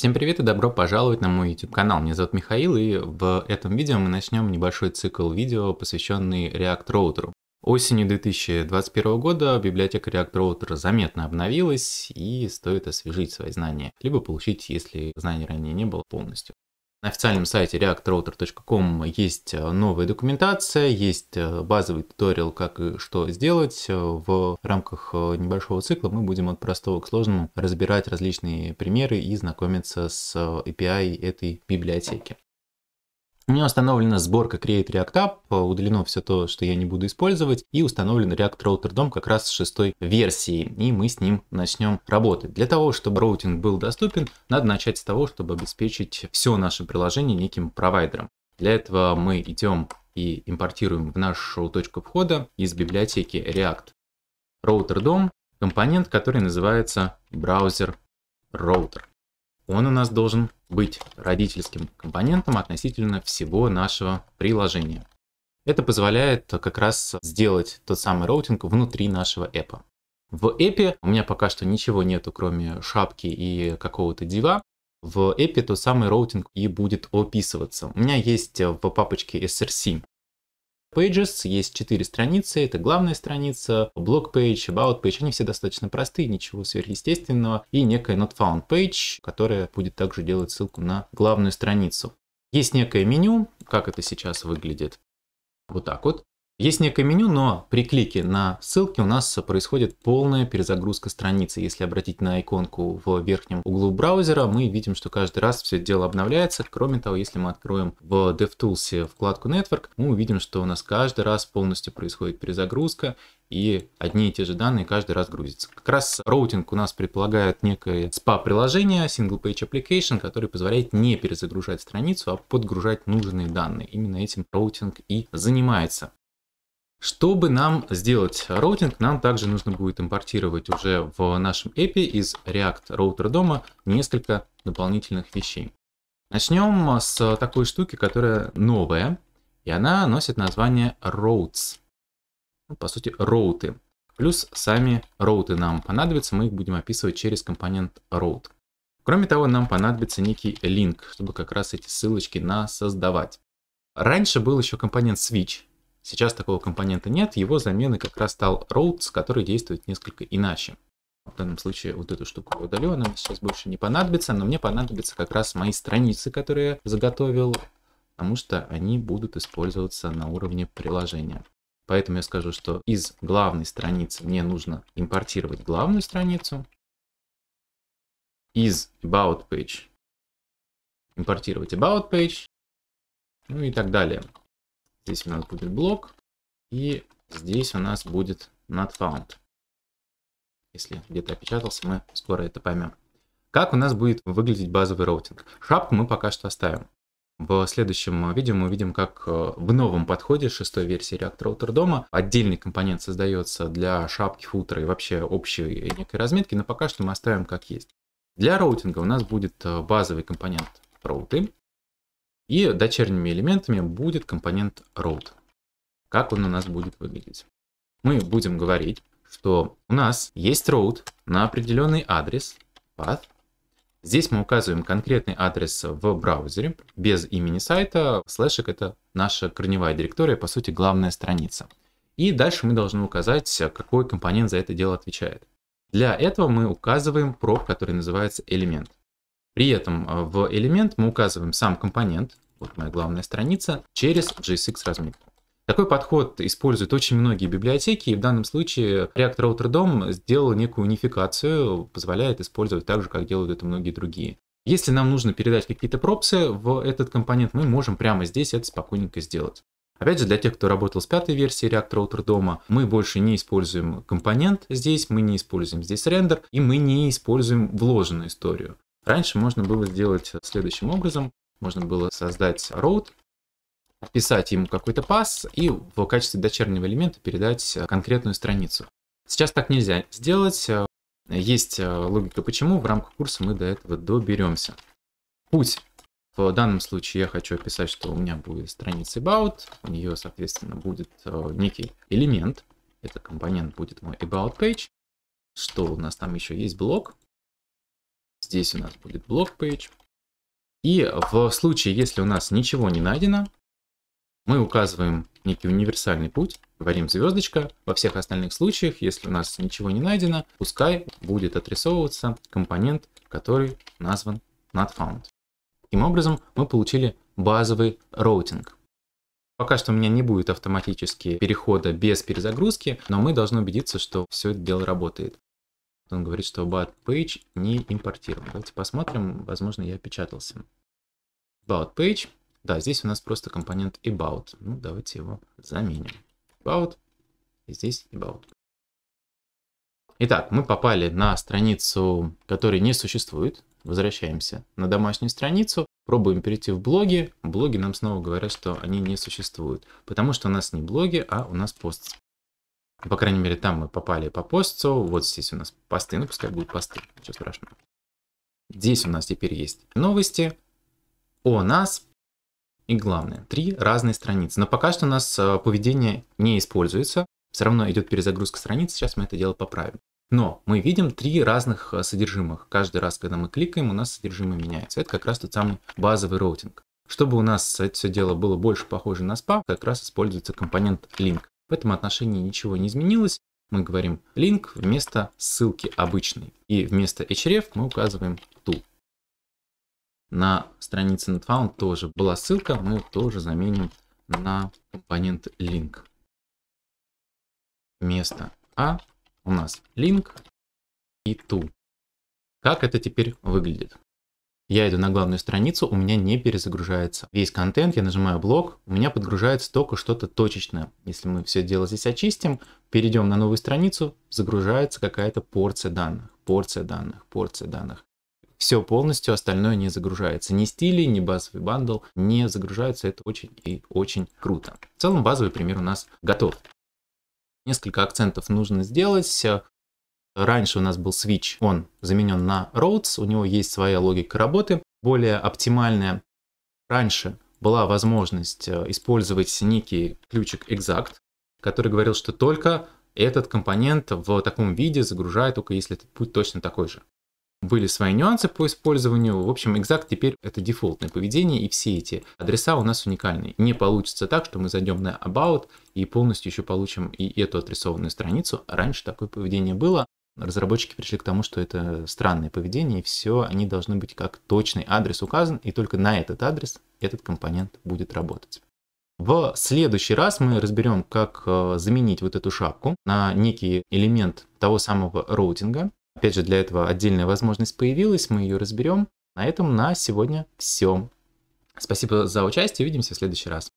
Всем привет и добро пожаловать на мой YouTube канал. Меня зовут Михаил, и в этом видео мы начнем небольшой цикл видео, посвященный React Router. Осенью 2021 года библиотека React Router заметно обновилась, и стоит освежить свои знания, либо получить, если знаний ранее не было, полностью. На официальном сайте reactrouter.com есть э, новая документация, есть э, базовый туториал, как и что сделать. Э, в рамках небольшого цикла мы будем от простого к сложному разбирать различные примеры и знакомиться с API этой библиотеки. У меня установлена сборка Create React App, удалено все то, что я не буду использовать, и установлен React Router DOM как раз с шестой версии, и мы с ним начнем работать. Для того, чтобы роутинг был доступен, надо начать с того, чтобы обеспечить все наше приложение неким провайдером. Для этого мы идем и импортируем в нашу точку входа из библиотеки React Router DOM компонент, который называется Browser Router он у нас должен быть родительским компонентом относительно всего нашего приложения. Это позволяет как раз сделать тот самый роутинг внутри нашего эпа. В эпе у меня пока что ничего нету, кроме шапки и какого-то дива. В эпе тот самый роутинг и будет описываться. У меня есть в папочке src Pages есть четыре страницы. Это главная страница, блок page, about page. Они все достаточно простые, ничего сверхъестественного. И некая not found page, которая будет также делать ссылку на главную страницу. Есть некое меню, как это сейчас выглядит. Вот так вот. Есть некое меню, но при клике на ссылки у нас происходит полная перезагрузка страницы. Если обратить на иконку в верхнем углу браузера, мы видим, что каждый раз все дело обновляется. Кроме того, если мы откроем в DevTools вкладку Network, мы увидим, что у нас каждый раз полностью происходит перезагрузка и одни и те же данные каждый раз грузятся. Как раз роутинг у нас предполагает некое SPA-приложение, Single Page Application, который позволяет не перезагружать страницу, а подгружать нужные данные. Именно этим роутинг и занимается. Чтобы нам сделать роутинг, нам также нужно будет импортировать уже в нашем API из React Router дома несколько дополнительных вещей. Начнем с такой штуки, которая новая, и она носит название routes. Ну, по сути, роуты. Плюс сами роуты нам понадобятся, мы их будем описывать через компонент route. Кроме того, нам понадобится некий линк, чтобы как раз эти ссылочки на создавать. Раньше был еще компонент switch, Сейчас такого компонента нет, его замены как раз стал routes, который действует несколько иначе. В данном случае вот эту штуку я удалю, она мне сейчас больше не понадобится, но мне понадобятся как раз мои страницы, которые я заготовил, потому что они будут использоваться на уровне приложения. Поэтому я скажу, что из главной страницы мне нужно импортировать главную страницу, из About Page импортировать About Page, ну и так далее. Здесь у нас будет блок. И здесь у нас будет not found. Если где-то опечатался, мы скоро это поймем. Как у нас будет выглядеть базовый роутинг? Шапку мы пока что оставим. В следующем видео мы увидим, как э, в новом подходе шестой версии React Router дома отдельный компонент создается для шапки, футера и вообще общей некой разметки, но пока что мы оставим как есть. Для роутинга у нас будет э, базовый компонент роуты, и дочерними элементами будет компонент route. Как он у нас будет выглядеть? Мы будем говорить, что у нас есть route на определенный адрес, path. Здесь мы указываем конкретный адрес в браузере, без имени сайта. Слэшик — это наша корневая директория, по сути, главная страница. И дальше мы должны указать, какой компонент за это дело отвечает. Для этого мы указываем проб, который называется элемент. При этом э, в элемент мы указываем сам компонент, вот моя главная страница, через JSX разметку. Такой подход используют очень многие библиотеки, и в данном случае React Router DOM сделал некую унификацию, позволяет использовать так же, как делают это многие другие. Если нам нужно передать какие-то пропсы в этот компонент, мы можем прямо здесь это спокойненько сделать. Опять же, для тех, кто работал с пятой версией React Router дома, мы больше не используем компонент здесь, мы не используем здесь рендер, и мы не используем вложенную историю. Раньше можно было сделать следующим образом. Можно было создать road, вписать ему какой-то пас и в качестве дочернего элемента передать э, конкретную страницу. Сейчас так нельзя сделать. Есть э, логика, почему в рамках курса мы до этого доберемся. Путь. В данном случае я хочу описать, что у меня будет страница about, у нее, соответственно, будет э, некий элемент, этот компонент будет мой about page, что у нас там еще есть блок, здесь у нас будет блок page. И в случае, если у нас ничего не найдено, мы указываем некий универсальный путь, говорим звездочка. Во всех остальных случаях, если у нас ничего не найдено, пускай будет отрисовываться компонент, который назван not found. Таким образом, мы получили базовый роутинг. Пока что у меня не будет автоматически перехода без перезагрузки, но мы должны убедиться, что все это дело работает. Он говорит, что about page не импортирован. Давайте посмотрим, возможно, я опечатался. About page. Да, здесь у нас просто компонент about. Ну, давайте его заменим. About. И здесь about. Итак, мы попали на страницу, которая не существует. Возвращаемся на домашнюю страницу. Пробуем перейти в блоги. Блоги нам снова говорят, что они не существуют. Потому что у нас не блоги, а у нас пост. Ну, по крайней мере, там мы попали по постцу. Вот здесь у нас посты. Ну, пускай будут посты. Ничего страшного. Здесь у нас теперь есть новости о нас. И главное, три разные страницы. Но пока что у нас э, поведение не используется. Все равно идет перезагрузка страниц. Сейчас мы это дело поправим. Но мы видим три разных э, содержимых. Каждый раз, когда мы кликаем, у нас содержимое меняется. Это как раз тот самый базовый роутинг. Чтобы у нас это все дело было больше похоже на спа, как раз используется компонент link. В этом отношении ничего не изменилось. Мы говорим link вместо ссылки обычной. И вместо href мы указываем ту. На странице NetFound тоже была ссылка, мы тоже заменим на компонент link. Вместо а у нас link и ту. Как это теперь выглядит? Я иду на главную страницу, у меня не перезагружается весь контент, я нажимаю блок, у меня подгружается только что-то точечное. Если мы все дело здесь очистим, перейдем на новую страницу, загружается какая-то порция данных, порция данных, порция данных. Все полностью, остальное не загружается. Ни стили, ни базовый бандл не загружаются. Это очень и очень круто. В целом базовый пример у нас готов. Несколько акцентов нужно сделать. Раньше у нас был Switch, он заменен на Rhodes, у него есть своя логика работы, более оптимальная. Раньше была возможность э, использовать некий ключик exact, который говорил, что только этот компонент в таком виде загружает, только если этот путь точно такой же. Были свои нюансы по использованию. В общем, exact теперь это дефолтное поведение, и все эти адреса у нас уникальны. Не получится так, что мы зайдем на about и полностью еще получим и эту адресованную страницу. Раньше такое поведение было разработчики пришли к тому, что это странное поведение, и все, они должны быть как точный адрес указан, и только на этот адрес этот компонент будет работать. В следующий раз мы разберем, как э, заменить вот эту шапку на некий элемент того самого роутинга. Опять же, для этого отдельная возможность появилась, мы ее разберем. На этом на сегодня все. Спасибо за участие, увидимся в следующий раз.